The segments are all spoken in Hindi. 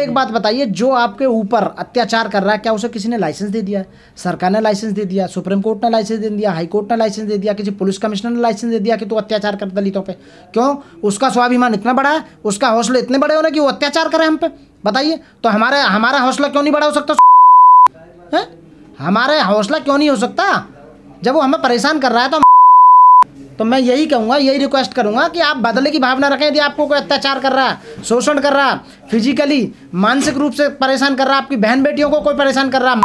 एक बात बताइए जो आपके ऊपर अत्याचार कर रहा है क्या उसे किसी ने लाइसेंस दे दिया सरकार ने लाइसेंस दे दिया सुप्रीम कोर्ट ने लाइसेंस दे दिया हाई कोर्ट ने लाइसेंस दे दिया किसी पुलिस कमिश्नर ने लाइसेंस दे दिया कि तू अत्याचार कर दलितों पे क्यों उसका स्वाभिमान इतना बड़ा है उसका हौसले इतने बड़े हो ना कि वो अत्याचार करे हम पे बताइए तो हमारे हमारा हौसला क्यों नहीं बड़ा हो सकता हमारा हौसला क्यों नहीं हो सकता जब वो हमें परेशान कर रहा है तो तो मैं यही कहूँगा यही रिक्वेस्ट करूँगा कि आप बदले की भावना रखें यदि आपको कोई अत्याचार कर रहा है शोषण कर रहा है फिजिकली मानसिक रूप से परेशान कर रहा है आपकी बहन बेटियों को कोई परेशान कर रहा है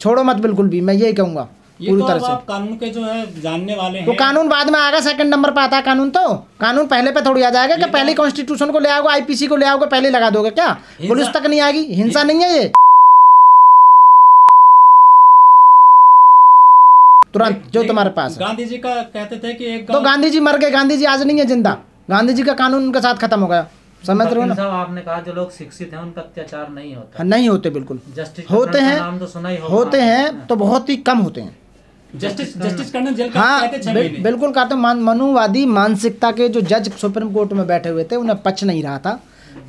छोड़ो मत बिल्कुल भी मैं यही कहूँगा पूरी तो तरह से कानून के जो है जानने वाले तो हैं तो कानून बाद में आएगा सेकंड नंबर पर आता है कानून तो कानून पहले पे थोड़ी आ जाएगा कि तो पहले कॉन्स्टिट्यूशन को ले आओगे आईपीसी को ले आओगे पहले लगा दोगे क्या पुलिस तक नहीं आएगी हिंसा नहीं है ये तुरंत जो तुम्हारे पास गांधी जी का कहते थे कि एक तो गांधी जी मर गए गांधी जी आज नहीं है जिंदा गांधी जी का कानून उनके साथ खत्म हो गया समझ रहे हो ना आपने कहा जो लोग शिक्षित हैं उनका अत्याचार नहीं होता हाँ, नहीं होते बिल्कुल जस्टिस होते हैं तो सुना ही होते हैं तो बहुत ही कम होते हैं जस्टिस जस्टिस कर्नल जेल का हाँ बिल, बिल्कुल कहते मान, मनुवादी मानसिकता के जो जज सुप्रीम कोर्ट में बैठे हुए थे उन्हें पच नहीं रहा था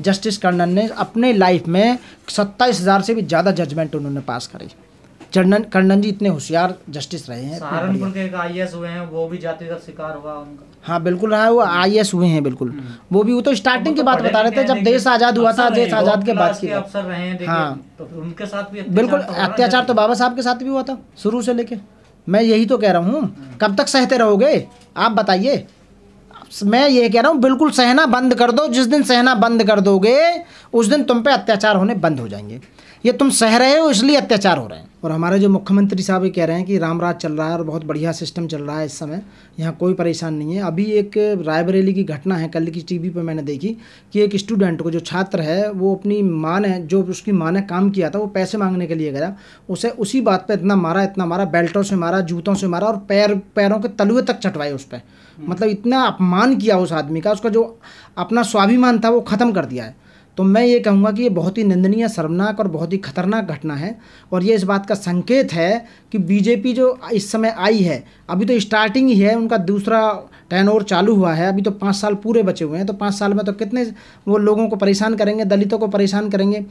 जस्टिस कर्णन ने अपने लाइफ में सत्ताईस हज़ार से भी ज़्यादा जजमेंट उन्होंने पास करी चंडन कर्णन जी इतने होशियार जस्टिस रहे हैं सहारनपुर के एक आई हुए हैं वो भी जाति का शिकार हुआ उनका हाँ बिल्कुल रहा है वो आई हुए हैं बिल्कुल हम्म। वो भी वो तो स्टार्टिंग की बात बता रहे थे जब देश आज़ाद हुआ था देश आज़ाद के बाद की अफसर रहे हैं हाँ तो उनके साथ भी बिल्कुल तो अत्याचार तो बाबा साहब के साथ भी हुआ था शुरू से लेके मैं यही तो कह रहा हूँ हम्म। कब तक सहते रहोगे आप बताइए मैं ये कह रहा हूँ बिल्कुल सहना बंद कर दो जिस दिन सहना बंद कर दोगे उस दिन तुम पे अत्याचार होने बंद हो जाएंगे ये तुम सह रहे हो इसलिए अत्याचार हो रहे हैं और हमारे जो मुख्यमंत्री साहब ये कह रहे हैं कि रामराज चल रहा है और बहुत बढ़िया सिस्टम चल रहा है इस समय यहाँ कोई परेशान नहीं है अभी एक रायबरेली की घटना है कल की टीवी पर मैंने देखी कि एक स्टूडेंट को जो छात्र है वो अपनी माँ ने जो उसकी माँ ने काम किया था वो पैसे मांगने के लिए गया उसे उसी बात पर इतना मारा इतना मारा बेल्टों से मारा जूतों से मारा और पैर पैरों के तलुए तक चटवाए उस पर हम्म। मतलब इतना अपमान किया उस आदमी का उसका जो अपना स्वाभिमान था वो ख़त्म कर दिया है तो मैं ये कहूँगा कि ये बहुत ही निंदनीय शर्मनाक और बहुत ही खतरनाक घटना है और ये इस बात का संकेत है कि बीजेपी जो इस समय आई है अभी तो स्टार्टिंग ही है उनका दूसरा टैन ओवर चालू हुआ है अभी तो पाँच साल पूरे बचे हुए हैं तो पाँच साल में तो कितने वो लोगों को परेशान करेंगे दलितों को परेशान करेंगे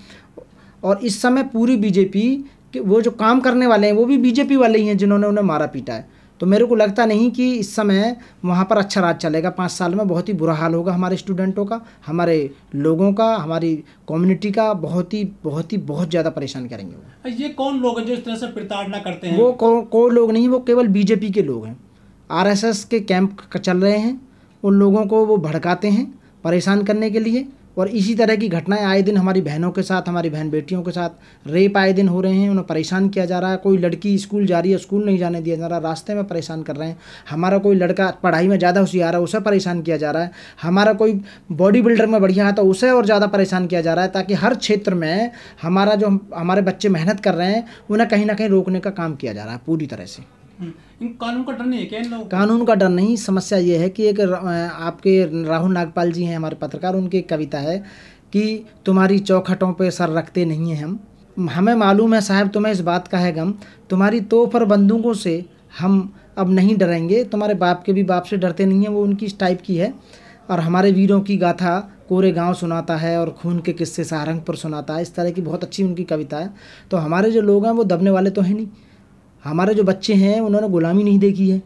और इस समय पूरी बीजेपी के वो जो काम करने वाले हैं वो भी बीजेपी वाले ही हैं जिन्होंने उन्हें मारा पीटा है तो मेरे को लगता नहीं कि इस समय वहाँ पर अच्छा राज चलेगा पाँच साल में बहुत ही बुरा हाल होगा हमारे स्टूडेंटों का हमारे लोगों का हमारी कम्युनिटी का बहुत ही बहुत ही बहुत ज़्यादा परेशान करेंगे वो ये कौन लोग हैं जो इस तरह से प्रताड़ना करते हैं वो कौन लोग नहीं वो केवल बीजेपी के लोग हैं आर के कैंप चल रहे हैं उन लोगों को वो भड़काते हैं परेशान करने के लिए और इसी तरह की घटनाएं आए दिन हमारी बहनों के साथ हमारी बहन बेटियों के साथ रेप आए दिन हो रहे हैं उन्हें परेशान किया जा रहा है कोई लड़की स्कूल जा रही है स्कूल नहीं जाने दिया जा रहा रास्ते में परेशान कर रहे हैं हमारा कोई लड़का पढ़ाई में ज़्यादा होशियार है उसे परेशान किया जा रहा है हमारा कोई बॉडी बिल्डर में बढ़िया है तो उसे और ज़्यादा परेशान किया जा रहा है ताकि हर क्षेत्र में हमारा जो हमारे बच्चे मेहनत कर रहे हैं उन्हें कहीं ना कहीं रोकने का काम किया जा रहा है पूरी तरह से हम्म। कानून का डर नहीं है क्या कानून का डर नहीं समस्या ये है कि एक आपके राहुल नागपाल जी हैं हमारे पत्रकार उनकी कविता है कि तुम्हारी चौखटों पे सर रखते नहीं हैं हम हमें मालूम है साहब तुम्हें इस बात का है गम तुम्हारी तोफ और बंदूकों से हम अब नहीं डरेंगे तुम्हारे बाप के भी बाप से डरते नहीं हैं वो उनकी इस टाइप की है और हमारे वीरों की गाथा कोरे गांव सुनाता है और खून के किस्से सहारंगपुर सुनाता है इस तरह की बहुत अच्छी उनकी कविता है तो हमारे जो लोग हैं वो दबने वाले तो हैं नहीं हमारे जो बच्चे हैं उन्होंने ग़ुलामी नहीं देखी है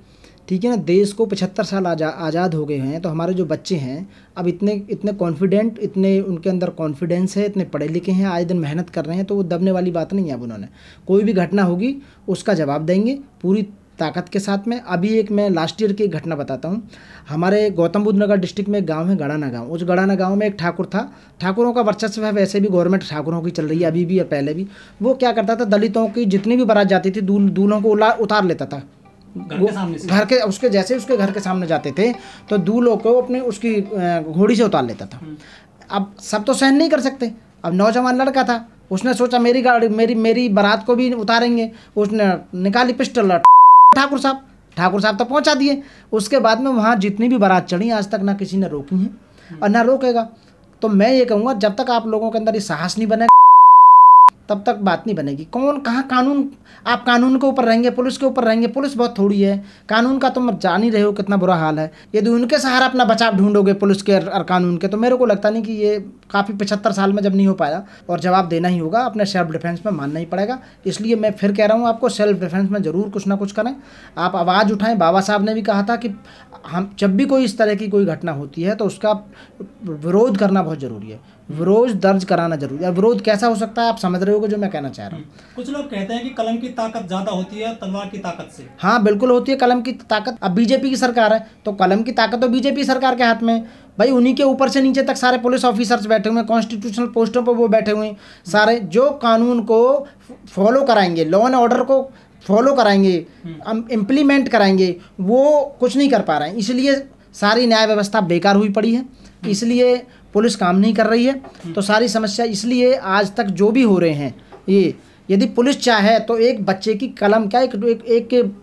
ठीक है ना देश को पचहत्तर साल आजा आज़ाद हो गए हैं तो हमारे जो बच्चे हैं अब इतने इतने कॉन्फिडेंट इतने उनके अंदर कॉन्फिडेंस है इतने पढ़े लिखे हैं आए दिन मेहनत कर रहे हैं तो वो दबने वाली बात नहीं है अब उन्होंने कोई भी घटना होगी उसका जवाब देंगे पूरी ताकत के साथ में अभी एक मैं लास्ट ईयर की घटना बताता हूँ हमारे गौतम बुद्ध नगर डिस्ट्रिक्ट में गाँव है गड़ाना गाँव उस गड़ाना गाँव में एक ठाकुर था ठाकुरों का वर्चस्व है वैसे भी गवर्नमेंट ठाकुरों की चल रही है अभी भी और पहले भी वो क्या करता था दलितों की जितनी भी बारात जाती थी दूल दूल्हों को उतार लेता था घर के उसके जैसे उसके घर के सामने जाते थे तो दूल्हों को अपने उसकी घोड़ी से उतार लेता था हम्म। अब सब तो सहन नहीं कर सकते अब नौजवान लड़का था उसने सोचा मेरी गाड़ी मेरी मेरी बारात को भी उतारेंगे उसने निकाली पिस्टल ठाकुर साहब ठाकुर साहब तो पहुंचा दिए उसके बाद में वहाँ जितनी भी बारात चढ़ी आज तक ना किसी ने रोकी है और ना रोकेगा तो मैं ये कहूँगा जब तक आप लोगों के अंदर ये साहस नहीं बनेगा तब तक बात नहीं बनेगी कौन कहाँ कानून आप कानून के ऊपर रहेंगे पुलिस के ऊपर रहेंगे पुलिस बहुत थोड़ी है कानून का तुम जान ही रहे हो कितना बुरा हाल है यदि उनके सहारा अपना बचाव ढूंढोगे पुलिस के और कानून के तो मेरे को लगता नहीं कि ये काफ़ी पचहत्तर साल में जब नहीं हो पाया और जवाब देना ही होगा अपने सेल्फ डिफेंस में मानना ही पड़ेगा इसलिए मैं फिर कह रहा हूँ आपको सेल्फ डिफेंस में ज़रूर कुछ ना कुछ करें आप आवाज़ उठाएं बाबा साहब ने भी कहा था कि हम जब भी कोई इस तरह की कोई घटना होती है तो उसका विरोध करना बहुत ज़रूरी है विरोध दर्ज कराना जरूरी है विरोध कैसा हो सकता है आप समझ रहे हो जो मैं कहना चाह रहा हूँ हम्म। कुछ लोग कहते हैं कि कलम की ताकत ज़्यादा होती है तलवार की ताकत से हाँ बिल्कुल होती है कलम की ताकत अब बीजेपी की सरकार है तो कलम की ताकत तो बीजेपी सरकार के हाथ में भाई उन्हीं के ऊपर से नीचे तक सारे पुलिस ऑफिसर्स बैठे हुए हैं कॉन्स्टिट्यूशनल पोस्टों पर वो बैठे हुए हैं सारे जो कानून को फॉलो कराएंगे लॉ एंड ऑर्डर को फॉलो कराएंगे इम्प्लीमेंट कराएंगे वो कुछ नहीं कर पा रहे हैं इसलिए सारी न्याय व्यवस्था बेकार हुई पड़ी है इसलिए पुलिस काम नहीं कर रही है तो सारी समस्या इसलिए आज तक जो भी हो रहे हैं ये यदि पुलिस चाहे तो एक बच्चे की कलम क्या एक एक, एक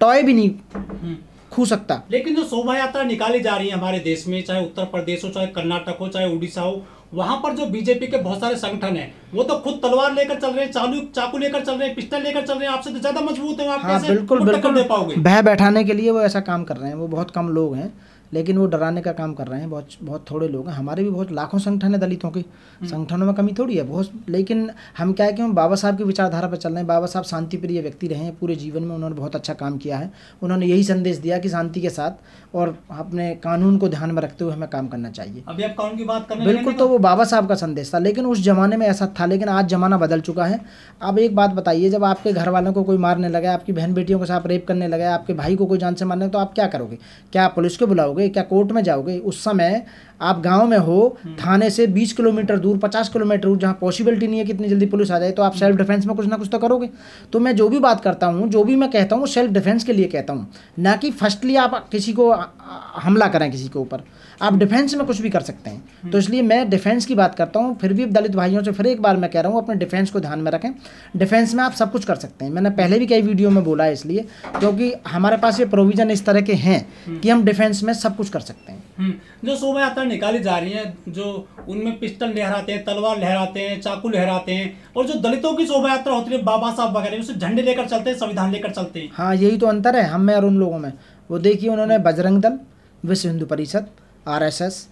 टॉय भी नहीं हम्म। खू सकता लेकिन जो शोभा यात्रा निकाली जा रही है हमारे देश में चाहे उत्तर प्रदेश हो चाहे कर्नाटक हो चाहे उड़ीसा हो वहां पर जो बीजेपी के बहुत सारे संगठन हैं वो तो खुद तलवार लेकर चल रहे हैं चालू चाकू लेकर चल रहे हैं पिस्टल लेकर चल रहे हैं आपसे तो ज्यादा मजबूत है आप हाँ, बिल्कुल बिल्कुल दे पाओगे बैठाने के लिए वो ऐसा काम कर रहे हैं वो बहुत कम लोग हैं लेकिन वो डराने का काम कर रहे हैं बहुत बहुत थोड़े लोग हैं हमारे भी बहुत लाखों संगठन है दलितों के हम्म। संगठनों में कमी थोड़ी है बहुत लेकिन हम क्या है कि हम बाबा साहब की विचारधारा पर चल रहे हैं बाबा साहब शांति प्रिय व्यक्ति रहे हैं पूरे जीवन में उन्होंने बहुत अच्छा काम किया है उन्होंने यही संदेश दिया कि शांति के साथ और अपने कानून को ध्यान में रखते हुए हमें काम करना चाहिए अभी आप कानून की बात कर बिल्कुल तो वो बाबा साहब का संदेश था लेकिन उस जमाने में ऐसा था लेकिन आज जमाना बदल चुका है अब एक बात बताइए जब आपके घर वालों को कोई मारने लगा आपकी बहन बेटियों के साथ रेप करने लगा आपके भाई को कोई जान से मारने तो आप क्या करोगे क्या पुलिस को बुलाओगे जाओगे क्या कोर्ट में जाओगे उस समय आप गांव में हो हम्म। थाने से बीस किलोमीटर दूर पचास किलोमीटर दूर जहाँ पॉसिबिलिटी नहीं है कितनी जल्दी पुलिस आ जाए तो आप सेल्फ हम्म। डिफेंस में कुछ ना कुछ तो करोगे तो मैं जो भी बात करता हूँ जो भी मैं कहता हूँ सेल्फ डिफेंस के लिए कहता हूँ ना कि फर्स्टली आप किसी को हमला करें किसी के ऊपर आप डिफेंस में कुछ भी कर सकते हैं तो हम्म। इसलिए मैं डिफेंस की बात करता हूँ फिर भी दलित भाइयों से फिर एक बार मैं कह रहा हूँ अपने डिफेंस को ध्यान में रखें डिफेंस में आप सब कुछ कर सकते हैं मैंने पहले भी कई वीडियो में बोला है इसलिए क्योंकि हमारे पास ये प्रोविज़न इस तरह के हैं हम्म। कि हम डिफेंस में सब कुछ कर सकते हैं हम्म। जो शोभा यात्रा निकाली जा रही है जो उनमें पिस्टल लहराते हैं तलवार लहराते हैं चाकू लहराते हैं और जो दलितों की शोभा यात्रा होती है बाबा साहब वगैरह उसे झंडे लेकर चलते हैं संविधान लेकर चलते हैं हाँ यही तो अंतर है हम में और उन लोगों में वो देखिए उन्होंने बजरंग दल विश्व हिंदू परिषद आरएसएस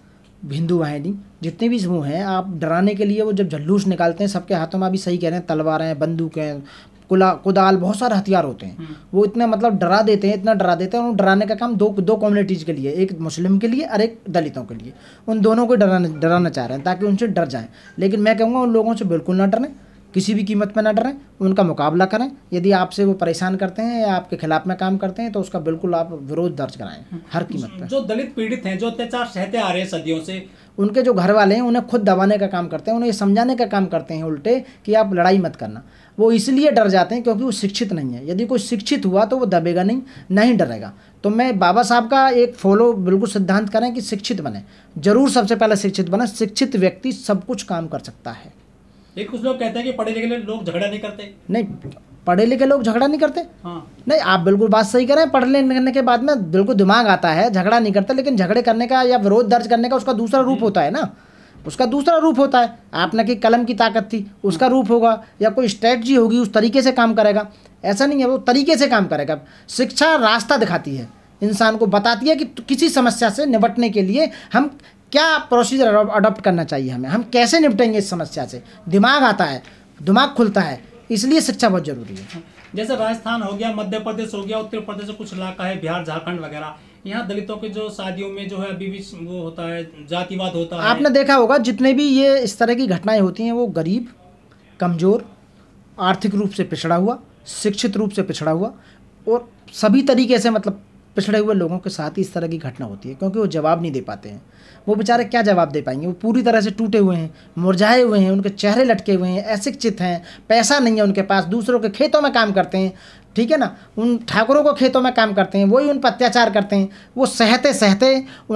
हिंदू वाहिनी जितने भी समूह हैं आप डराने के लिए वो जब जल्लूस निकालते हैं सबके हाथों में अभी सही कह रहे हैं तलवार हैं बंदूक हैं कुला कुदाल बहुत सारे हथियार होते हैं हम्म। वो इतना मतलब डरा देते हैं इतना डरा देते हैं उन डराने का काम दो दो कम्युनिटीज़ के लिए एक मुस्लिम के लिए और एक दलितों के लिए उन दोनों को डराना डराना चाह रहे हैं ताकि उनसे डर जाएं लेकिन मैं कहूँगा उन लोगों से बिल्कुल ना डरें किसी भी कीमत पर ना डरें उनका मुकाबला करें यदि आपसे वो परेशान करते हैं या आपके खिलाफ में काम करते हैं तो उसका बिल्कुल आप विरोध दर्ज कराएं हर कीमत पर जो दलित पीड़ित हैं जो अत्याचार सहते आ रहे हैं सदियों से उनके जो घर वाले हैं उन्हें खुद दबाने का काम करते हैं उन्हें समझाने का काम करते हैं उल्टे कि आप लड़ाई मत करना वो इसलिए डर जाते हैं क्योंकि वो शिक्षित नहीं है यदि कोई शिक्षित हुआ तो वो दबेगा नहीं नहीं डरेगा तो मैं बाबा साहब का एक फॉलो बिल्कुल सिद्धांत करें कि शिक्षित बने जरूर सबसे पहले शिक्षित बने शिक्षित व्यक्ति सब कुछ काम कर सकता है कुछ लोग कहते हैं कि पढ़े लिखे लोग झगड़ा नहीं करते नहीं पढ़े लिखे लोग झगड़ा नहीं करते हाँ। नहीं आप बिल्कुल बात सही कर रहे हैं पढ़ लिखने के बाद में बिल्कुल दिमाग आता है झगड़ा नहीं करता लेकिन झगड़े करने का या विरोध दर्ज करने का उसका दूसरा रूप होता है ना उसका दूसरा रूप होता है आपने की कलम की ताकत थी उसका हाँ। रूप होगा या कोई स्ट्रेटजी होगी उस तरीके से काम करेगा ऐसा नहीं है वो तरीके से काम करेगा शिक्षा रास्ता दिखाती है इंसान को बताती है कि किसी समस्या से निपटने के लिए हम क्या प्रोसीजर अडॉप्ट करना चाहिए हमें हम कैसे निपटेंगे इस समस्या से दिमाग आता है दिमाग खुलता है इसलिए शिक्षा बहुत जरूरी है जैसे राजस्थान हो गया मध्य प्रदेश हो गया उत्तर प्रदेश कुछ इलाका है बिहार झारखंड वगैरह यहाँ दलितों के जो शादियों में जो है अभी भी वो होता है जातिवाद होता है आपने देखा होगा जितने भी ये इस तरह की घटनाएं होती हैं वो गरीब कमज़ोर आर्थिक रूप से पिछड़ा हुआ शिक्षित रूप से पिछड़ा हुआ और सभी तरीके से मतलब पिछड़े हुए लोगों के साथ ही इस तरह की घटना होती है क्योंकि वो जवाब नहीं दे पाते हैं वो बेचारे क्या जवाब दे पाएंगे वो पूरी तरह से टूटे हुए हैं मुरझाए हुए हैं उनके चेहरे लटके हुए हैं अशिक्षित हैं पैसा नहीं है उनके पास दूसरों के खेतों में काम करते हैं ठीक है ना उन ठाकुरों को खेतों में काम करते हैं वही उन पर अत्याचार करते हैं वो सहते सहते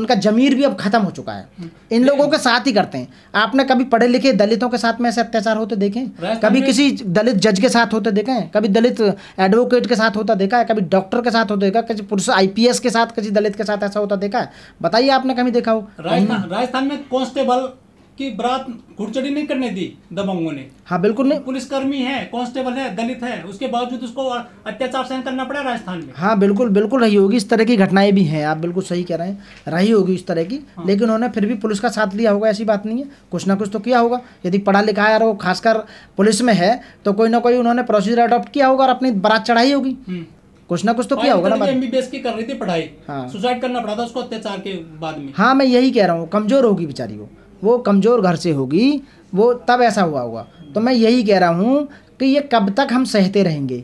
उनका जमीर भी अब खत्म हो चुका है हम्म। इन लोगों के साथ ही करते हैं आपने कभी पढ़े लिखे दलितों के साथ में ऐसे अत्याचार होते देखे कभी किसी दलित जज के साथ होते देखा है कभी दलित एडवोकेट के साथ होता देखा है कभी डॉक्टर के साथ होता देखा किसी पुरुष आई के साथ किसी दलित के साथ ऐसा होता देखा है बताइए आपने कभी देखा हो राजस्थान में कॉन्स्टेबल कि बरात घुड़चड़ी नहीं करने दी दबंगों ने हाँ बिल्कुल नहीं पुलिसकर्मी है कांस्टेबल है दलित है उसके बावजूद उसको अत्याचार सहन करना पड़ा राजस्थान में हाँ बिल्कुल बिल्कुल रही होगी इस तरह की घटनाएं भी हैं आप बिल्कुल सही कह रहे हैं रही होगी इस तरह की हाँ। लेकिन उन्होंने फिर भी पुलिस का साथ लिया होगा ऐसी बात नहीं है कुछ ना कुछ तो किया होगा यदि पढ़ा लिखा है और वो खासकर पुलिस में है तो कोई ना कोई उन्होंने प्रोसीजर अडोप्ट किया होगा और अपनी बरात चढ़ाई होगी हम्म। कुछ ना कुछ तो किया होगा ना एमबीबीएस की कर रही थी पढ़ाई हाँ सुसाइड करना पड़ा था उसको अत्याचार के बाद में हाँ मैं यही कह रहा हूँ कमजोर होगी बेचारी वो वो कमज़ोर घर से होगी वो तब ऐसा हुआ होगा तो मैं यही कह रहा हूँ कि ये कब तक हम सहते रहेंगे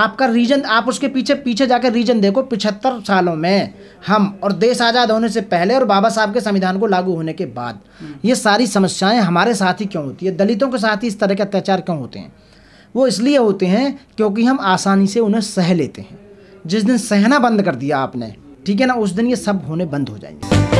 आपका रीजन आप उसके पीछे पीछे जाकर रीजन देखो पिछहत्तर सालों में हम और देश आज़ाद होने से पहले और बाबा साहब के संविधान को लागू होने के बाद हम्म। ये सारी समस्याएं हमारे साथ ही क्यों होती है दलितों के साथ ही इस तरह के अत्याचार क्यों होते हैं वो इसलिए होते हैं क्योंकि हम आसानी से उन्हें सह लेते हैं जिस दिन सहना बंद कर दिया आपने ठीक है ना उस दिन ये सब होने बंद हो जाएंगे